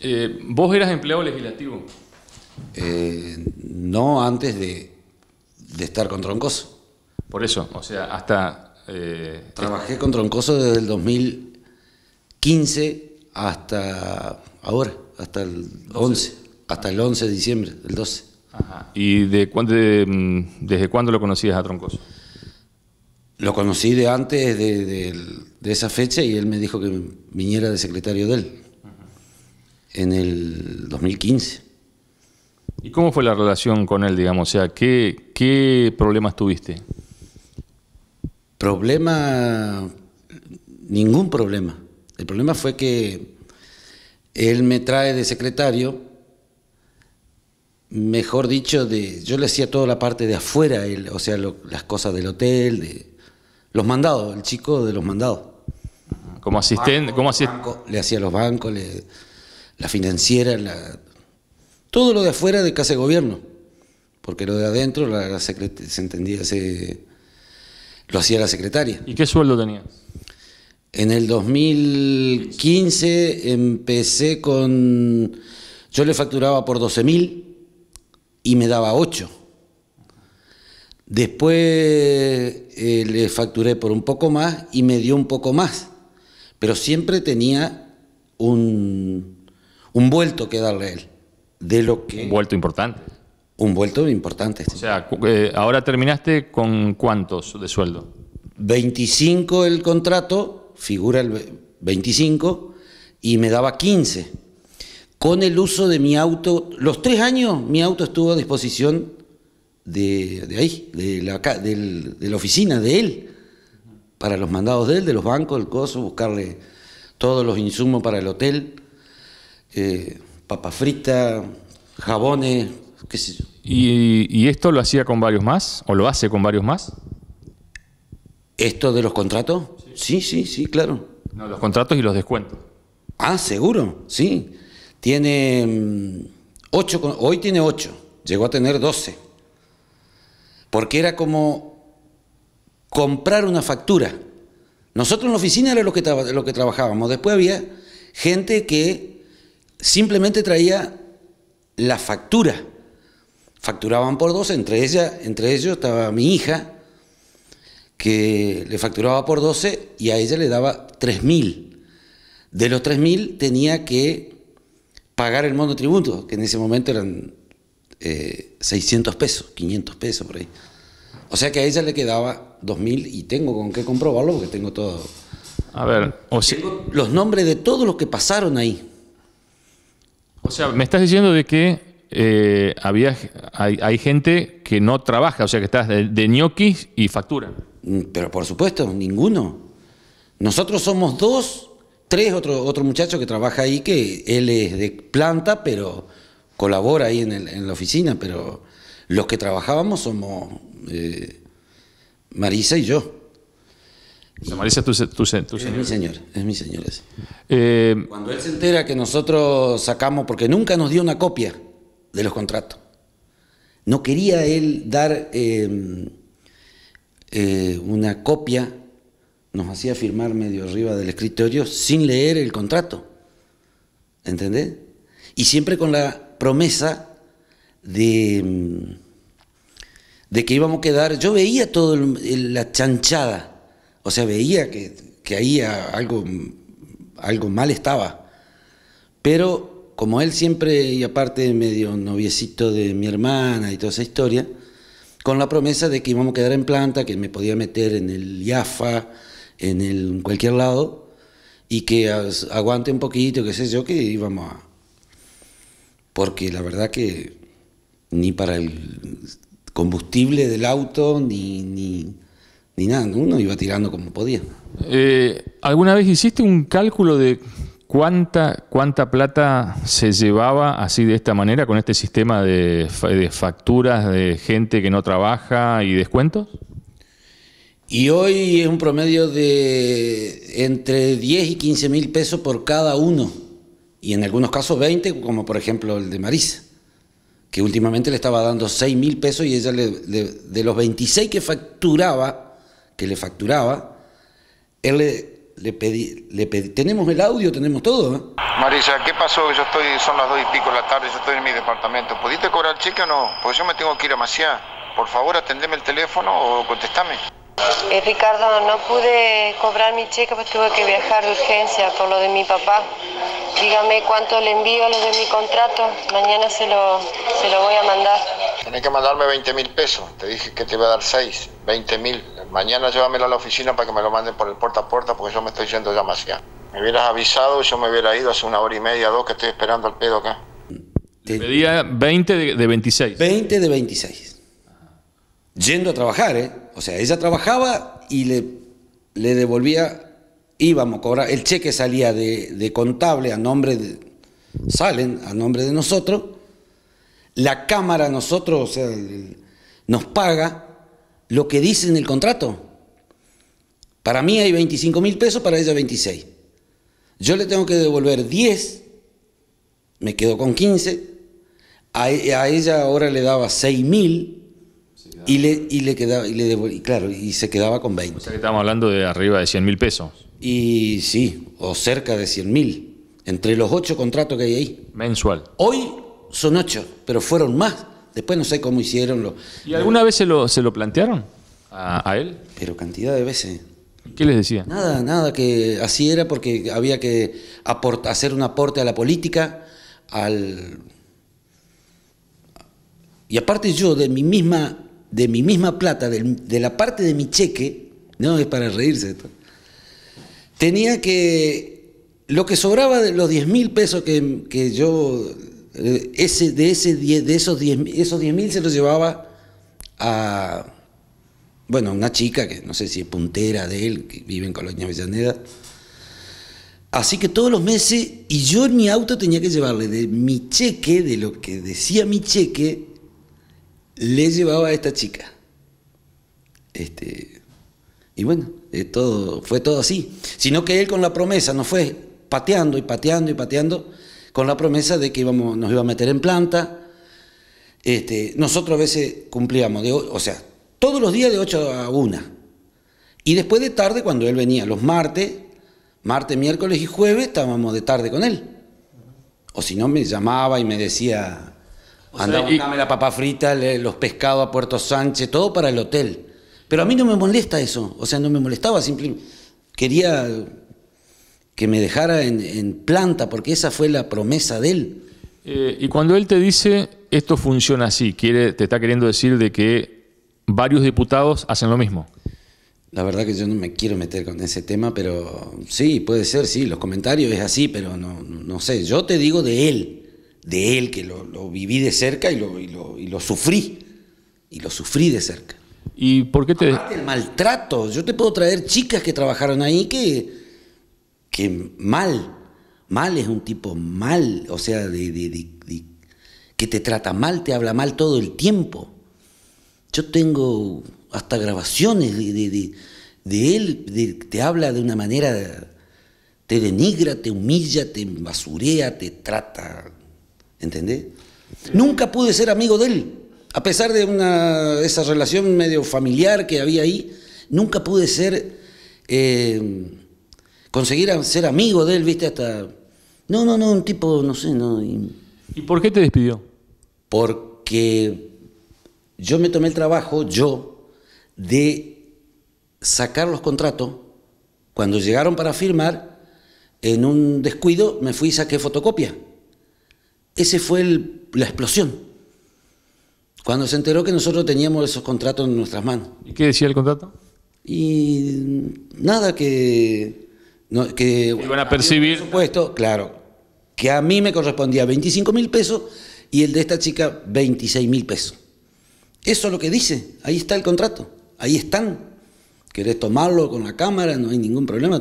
Eh, ¿Vos eras empleado legislativo? Eh, no antes de, estar con Troncoso. Por eso, o sea, hasta... Eh, Trabajé con Troncoso desde el 2015 hasta ahora, hasta el 11, hasta el 11 de diciembre, del 12. Ajá. ¿Y de, de, mm, desde cuándo lo conocías a Troncoso? Lo conocí de antes de esa fecha y él me dijo que viniera de secretario de él en el 2015. ¿Y cómo fue la relación con él, digamos? O sea, ¿qué, problemas tuviste? Problema, ningún problema. El problema fue que él me trae de secretario, mejor dicho, de, yo le hacía toda la parte de afuera, él, o sea, las cosas del hotel, de, los mandados, el chico de los mandados. Como asistente, como asistente. Le hacía los bancos, le la financiera, la, todo lo de afuera de casa de gobierno, porque lo de adentro la se entendía, se, lo hacía la secretaria. ¿Y qué sueldo tenía? En el 2015 empecé con, yo le facturaba por 12 mil y me daba 8. Después eh, le facturé por un poco más y me dio un poco más, pero siempre tenía un, un vuelto que darle a él. De lo que, un vuelto importante. Un vuelto importante. O sea, eh, ahora terminaste con cuántos de sueldo? 25 el contrato, figura el 25, y me daba 15. Con el uso de mi auto, los tres años mi auto estuvo a disposición de, ahí, de la, de la oficina de él, para los mandados de él, de los bancos, el coso, buscarle todos los insumos para el hotel eh, papa frita, jabones, qué sé yo. ¿Y, esto lo hacía con varios más? ¿O lo hace con varios más? ¿Esto de los contratos? Sí, sí, sí, claro. No, los contratos y los descuentos. Ah, seguro, sí. Tiene mm, ocho, hoy tiene ocho, llegó a tener doce. Porque era como comprar una factura. Nosotros en la oficina era lo lo que trabajábamos. Después había gente que simplemente traía la factura. Facturaban por 12, entre, ella, entre ellos estaba mi hija, que le facturaba por 12 y a ella le daba 3.000. De los 3.000 tenía que pagar el monotributo, que en ese momento eran 600 eh, pesos, 500 pesos por ahí. O sea que a ella le quedaba 2.000 y tengo con qué comprobarlo porque tengo todo. A ver, los nombres de todos los que pasaron ahí. O sea, me estás diciendo de que eh, había, hay, gente que no trabaja, o sea, que estás de, de ñoquis y factura. Mm, pero por supuesto, ninguno. Nosotros somos dos, tres, otro, otro muchacho que trabaja ahí, que él es de planta, pero colabora ahí en, la oficina, pero los que trabajábamos somos eh, Marisa y yo es es mi señor es mi señor. Eh, Cuando él se entera que nosotros sacamos, porque nunca nos dio una copia de los contratos, no quería él dar em, eh, una copia, nos hacía firmar medio arriba del escritorio sin leer el contrato, ¿entendés? Y siempre con la promesa de, em, de que íbamos a quedar, yo veía toda la chanchada o sea, veía que, que ahí algo, algo mal estaba. Pero como él siempre, y aparte medio noviecito de mi hermana y toda esa historia, con la promesa de que íbamos a quedar en planta, que me podía meter en el IAFA, en, el, cualquier lado, y que aguante un poquito, qué sé yo, que íbamos a... Porque la verdad que ni para el combustible del auto, ni, ni, ni nada, uno iba tirando como podía. Eh, ¿Alguna vez hiciste un cálculo de cuánta, cuánta plata se llevaba así de esta manera, con este sistema de, facturas de gente que no trabaja y descuentos? Y hoy es un promedio de entre 10 y 15 mil pesos por cada uno, y en algunos casos 20, como por ejemplo el de Marisa que últimamente le estaba dando 6 mil pesos y ella de los 26 que facturaba, que le facturaba, él le, pedí, le pedí, tenemos el audio, tenemos todo. Eh? Marisa, ¿qué pasó? Yo estoy, son las dos y pico de la tarde, yo estoy en mi departamento. ¿Pudiste cobrar el cheque o no? Porque yo me tengo que ir a Maciá. Por favor, atendeme el teléfono o contestame. Eh, Ricardo, no pude cobrar mi cheque porque tuve que viajar de urgencia por lo de mi papá. Dígame cuánto le envío a lo de mi contrato. Mañana se lo, se lo voy a mandar. Tenés que mandarme 20 mil pesos. Te dije que te iba a dar 6. 20 mil mañana llévamelo a la oficina para que me lo manden por el puerta a puerta porque yo me estoy yendo ya más allá. Me hubieras avisado, y yo me hubiera ido hace una hora y media, dos, que estoy esperando al pedo acá. El pedía 20 de, 26. 20 de 26. Yendo a trabajar, ¿eh? O sea, ella trabajaba y le, le devolvía, íbamos a cobrar, el cheque salía de, de contable a nombre de, salen a nombre de nosotros, la cámara nosotros, o sea, nos paga lo que dice en el contrato. Para mí hay 25 mil pesos, para ella 26. Yo le tengo que devolver 10, me quedo con 15. A, ella ahora le daba 6 mil y le, y le quedaba, y le claro, y se quedaba con 20. O sea que estamos hablando de arriba de 100 mil pesos. Y sí, o cerca de 100 mil, entre los 8 contratos que hay ahí. Mensual. Hoy son 8, pero fueron más Después no sé cómo hicieron. Lo, ¿Y alguna vez se lo, plantearon a, él? Pero cantidad de veces. ¿Qué les decía? Nada, nada, que así era porque había que hacer un aporte a la política, al... Y aparte yo, de mi misma, de mi misma plata, de, la parte de mi cheque, no es para reírse esto, tenía que... Lo que sobraba de los 10 mil pesos que yo ese, de, ese de esos 10 esos mil se los llevaba a, bueno, una chica que no sé si es puntera de él, que vive en Colonia Villaneda. Así que todos los meses, y yo en mi auto tenía que llevarle de mi cheque, de lo que decía mi cheque, le llevaba a esta chica. Este, y bueno, eh, todo, fue todo así. Sino que él con la promesa no fue pateando y pateando y pateando con la promesa de que íbamos, nos iba a meter en planta. Este, nosotros a veces cumplíamos, de, o sea, todos los días de 8 a 1. Y después de tarde, cuando él venía, los martes, martes, miércoles y jueves, estábamos de tarde con él. O si no, me llamaba y me decía, anda, la papa frita, los pescados a Puerto Sánchez, todo para el hotel. Pero a mí no me molesta eso, o sea, no me molestaba, simplemente quería que me dejara en, planta, porque esa fue la promesa de él. Eh, y cuando él te dice, esto funciona así, quiere, te está queriendo decir de que varios diputados hacen lo mismo. La verdad que yo no me quiero meter con ese tema, pero sí, puede ser, sí, los comentarios es así, pero no, sé, yo te digo de él, de él que lo, viví de cerca y lo, y lo, sufrí, y lo sufrí de cerca. ¿Y por qué te...? el maltrato, yo te puedo traer chicas que trabajaron ahí que que mal, mal es un tipo mal, o sea, de, que te trata mal, te habla mal todo el tiempo. Yo tengo hasta grabaciones de, él, te habla de una manera, te denigra, te humilla, te basurea, te trata, ¿entendés? Nunca pude ser amigo de él, a pesar de esa relación medio familiar que había ahí, nunca pude ser... Eh, conseguir ser amigo de él, viste, hasta... No, no, no, un tipo, no sé, no... ¿Y, por qué te despidió? Porque yo me tomé el trabajo, yo, de sacar los contratos. Cuando llegaron para firmar, en un descuido me fui y saqué fotocopia. Ese fue la explosión. Cuando se enteró que nosotros teníamos esos contratos en nuestras manos. ¿Y qué decía el contrato? Y nada, que que, Iban a percibir. Por supuesto, claro. Que a mí me correspondía 25 mil pesos y el de esta chica 26 mil pesos. Eso es lo que dice. Ahí está el contrato. Ahí están. Querés tomarlo con la cámara, no hay ningún problema.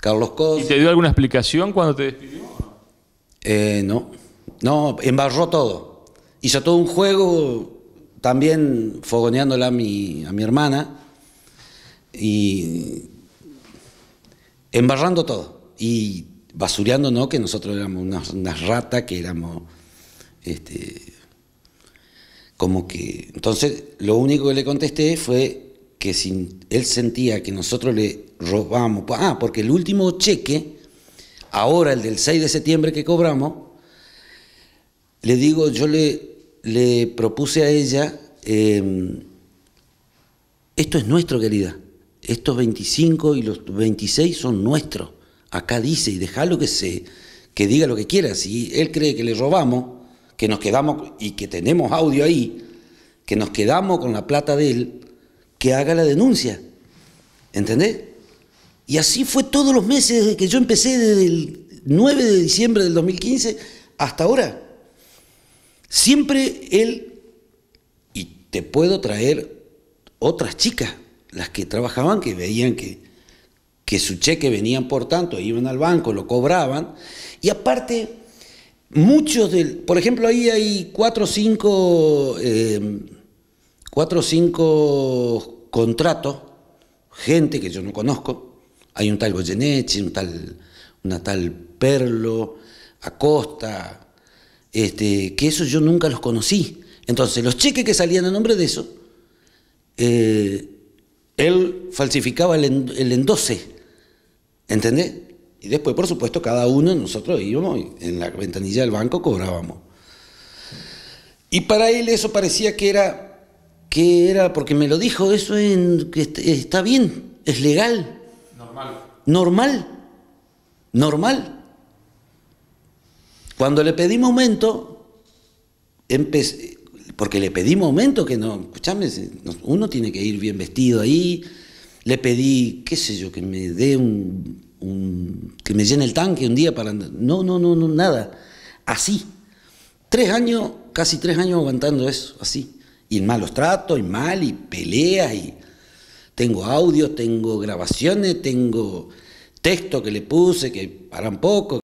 Carlos Cos. ¿Y te dio alguna explicación cuando te despidió? Eh, no. No, embarró todo. Hizo todo un juego, también fogoneándola a mi, a mi hermana. Y embarrando todo y basureando, ¿no? Que nosotros éramos unas, ratas, que éramos, este, como que... Entonces, lo único que le contesté fue que él sentía que nosotros le robamos, pues, ah, porque el último cheque, ahora el del 6 de septiembre que cobramos, le digo, yo le, le propuse a ella, em, esto es nuestro querida, estos 25 y los 26 son nuestros. Acá dice, y lo que se que diga lo que quiera. Si él cree que le robamos, que nos quedamos y que tenemos audio ahí, que nos quedamos con la plata de él, que haga la denuncia. ¿Entendés? Y así fue todos los meses desde que yo empecé, desde el 9 de diciembre del 2015 hasta ahora. Siempre él, y te puedo traer otras chicas, las que trabajaban que veían que, que su cheque venían por tanto, iban al banco, lo cobraban, y aparte, muchos del, por ejemplo, ahí hay cuatro o cinco, eh, cuatro o cinco contratos, gente que yo no conozco, hay un tal Goyeneche, un tal, una tal Perlo, Acosta, este, que eso yo nunca los conocí. Entonces, los cheques que salían a nombre de eso, eh, él falsificaba el, endoce, ¿entendés? Y después, por supuesto, cada uno nosotros íbamos en la ventanilla del banco cobrábamos. Y para él eso parecía que era, que era porque me lo dijo, eso en, que está bien, es legal. Normal. Normal. Normal. Cuando le pedí momento, empecé, porque le pedí momentos que no, escúchame, uno tiene que ir bien vestido ahí, le pedí, qué sé yo, que me dé un, que me llene el tanque un día para andar. No, no, no, no, nada. Así. Tres años, casi tres años aguantando eso, así. Y en malos tratos, y mal, y peleas, y tengo audios, tengo grabaciones, tengo texto que le puse, que paran poco.